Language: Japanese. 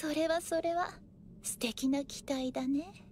それはそれは素敵な期待だね